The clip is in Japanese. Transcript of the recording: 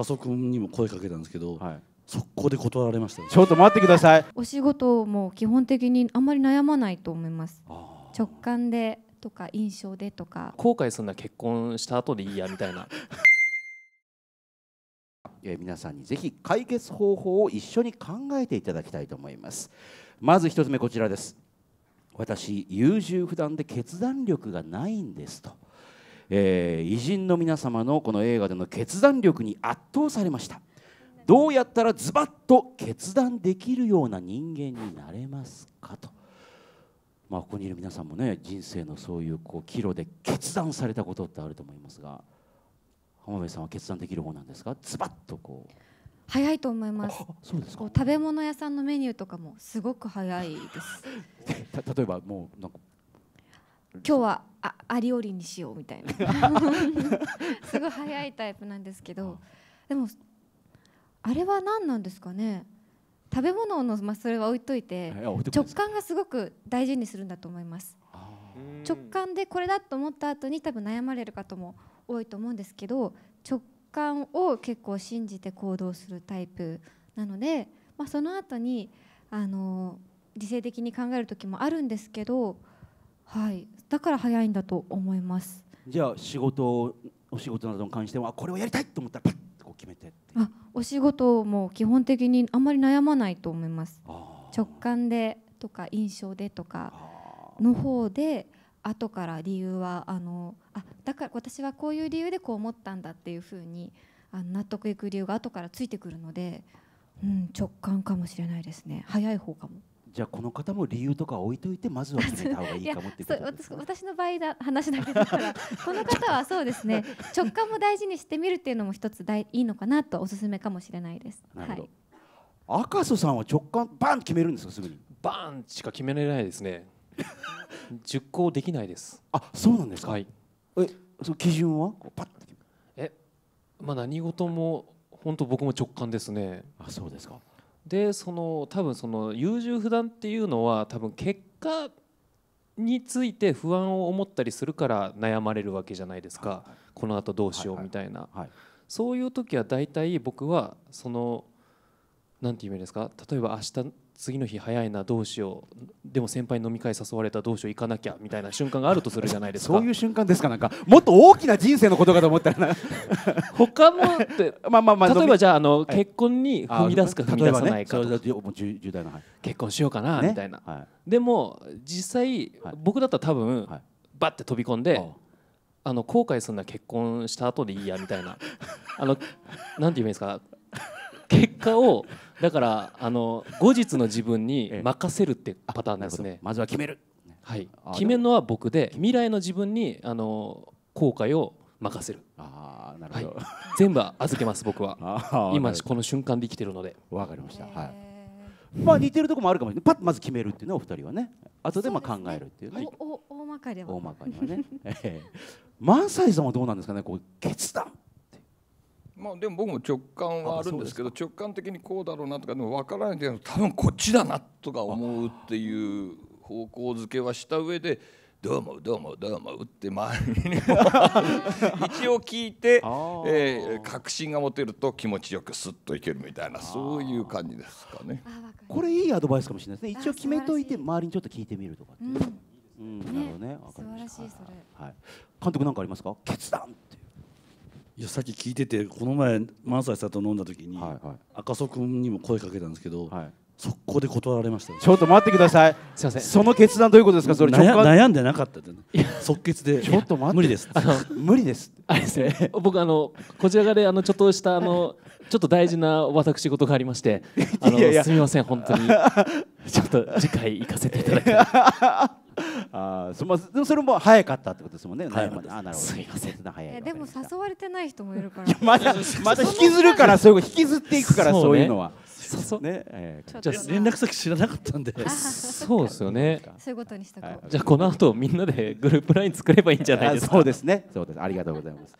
赤君にも声かけたんですけど、はい、速攻で断られました、ね、ちょっと待ってくださいお仕事も基本的にあんまり悩まないと思います直感でとか印象でとか後悔すんな結婚した後でいいやみたいな え皆さんにぜひ解決方法を一緒に考えていただきたいと思いますまず1つ目こちらです私優柔不断で決断力がないんですとえー、偉人の皆様のこの映画での決断力に圧倒されましたどうやったらズバッと決断できるような人間になれますかと、まあ、ここにいる皆さんもね人生のそういうこう岐路で決断されたことってあると思いますが浜辺さんは決断できる方なんですかズバッとこう早いと思います。そうですか。食べ物屋さんのメニューとかもすごく早いです。た 例えばもうなんか今日はあありおりにしようみたいな すごい早いタイプなんですけどでもあれは何なんですかね食べ物の、まあ、それは置いといて直感がすごく大事にするんだと思います直感でこれだと思った後に多分悩まれる方も多いと思うんですけど直感を結構信じて行動するタイプなので、まあ、その後にあの理性的に考える時もあるんですけどはいだから早いんだと思いますじゃあ仕事お仕事などに関してはこれをやりたいと思ったらパッとこう決めてあお仕事も基本的にあんまり悩まないと思います直感でとか印象でとかの方で後から理由はあのあだから私はこういう理由でこう思ったんだっていうふうにあ納得いく理由が後からついてくるので、うん、直感かもしれないですね早い方かも。じゃあこの方も理由とか置いといてまずは決めた方がいいかもっていうことですか、ね 私の場合だ話だけだから この方はそうですね直感も大事にしてみるっていうのも一つ大いいのかなとおすすめかもしれないです。なるほど、はい、赤楚さんは直感バン決めるんですかすぐにバンしか決められないですね 熟考できないですあそうなんですか、はい、えその基準はパッえまあ何事も本当僕も直感ですねあそうですかでその多分その優柔不断っていうのは多分結果について不安を思ったりするから悩まれるわけじゃないですか、はいはい、このあとどうしようみたいな、はいはいはい、そういう時は大体僕はその何て言うんですか例えば明日次の日早いなどうしようでも先輩に飲み会誘われたどうしよう行かなきゃみたいな瞬間があるとするじゃないですかそういう瞬間ですかなんかもっと大きな人生のことかと思ったら 他もってまあまあまあ例えばじゃあの、結婚に踏み出すか踏み出さないか、結婚しようかな、みたいな、はい、でも実際、僕だったら多分、バッて飛び込んであの後悔するのは結婚した後でいいやみたいなあのなんて言うんですか結果をだからあの後日の自分に任せるってパターンですね。まずは決める。はい。決めるのは僕で未来の自分にあの後悔を任せる。ああなるほど、はい、全部預けます僕は。今この瞬間で生きてるので。わかりました。はい。まあ似てるとこもあるかもしれない。パッとまず決めるっていうのお二人はね。後でまあ考えるっていうね。大まかでは。大まかにはね。ええ、満載さんはどうなんですかね。こう決断まあでも僕も直感はあるんですけど直感的にこうだろうなとかでも分からないけど多分こっちだなとか思うっていう方向付けはした上でどうもどうもどうもって周りに 一応聞いて、えー、確信が持てると気持ちよくスッといけるみたいなそういう感じですかね。これいいアドバイスかもしれないですね一応決めといて周りにちょっと聞いてみるとかって。うんうん、なるほどね、ね、晴らしいそれ、はい、監督なんかありますか決断いやさっき聞いててこの前萬斎さんと飲んだ時に、はいはい、赤楚君にも声かけたんですけど、はい、速攻で断られました、ね、ちょっと待ってくださいすいませんその決断どういうことですかそれ悩んでなかったって、ね、即決でちょっと無理です無理ですあれですね僕あのこちら側であのちょっとしたあのちょっと大事な私事がありまして、あのすみません本当にちょっと次回行かせていただきたいあそまあそれも早かったってことですもんね。早かなるほどすみません。早い。でも誘われてない人もいるから。まだまだ引きずるからそういう引きずっていくからそういうのは。ね、えー、じゃ連絡先知らなかったんで。そうですよね。そういうことにしたじゃこの後みんなでグループライン作ればいいんじゃないですか。そうですね。そうです。ありがとうございます。